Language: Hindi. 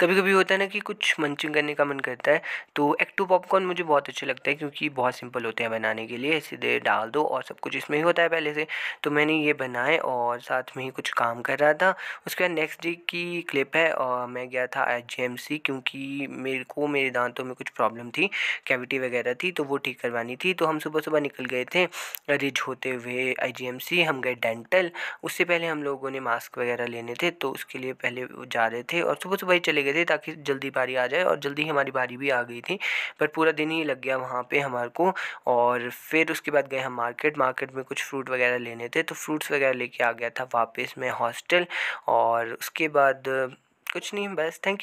कभी कभी होता है ना कि कुछ मंचिंग करने का मन करता है तो एक्टू पॉपकॉर्न तो मुझे बहुत अच्छे लगते हैं क्योंकि बहुत सिंपल होते हैं बनाने के लिए सीधे डाल दो और सब कुछ इसमें ही होता है पहले से तो मैंने ये बनाए और साथ में ही कुछ काम कर रहा था उसके बाद नेक्स्ट डे की क्लिप है और मैं गया था सी क्योंकि मेरे को मेरे दांतों में कुछ प्रॉब्लम थी कैविटी वगैरह थी तो वो ठीक करवानी थी तो हम सुबह सुबह निकल गए थे रिज होते हुए आई हम गए डेंटल उससे पहले हम लोगों ने मास्क वगैरह लेने थे तो उसके लिए पहले जा रहे थे और सुबह सुबह ही चले गए गए थे ताकि जल्दी बारी आ जाए और जल्दी ही हमारी बारी भी आ गई थी पर पूरा दिन ही लग गया वहाँ पर हमारे को और फिर उसके बाद गए हम मार्केट मार्केट में कुछ फ्रूट वगैरह लेने थे तो फ्रूट्स वगैरह लेके आ गया था वापस मैं हॉस्टल और उसके बाद कुछ नहीं बस थैंक यू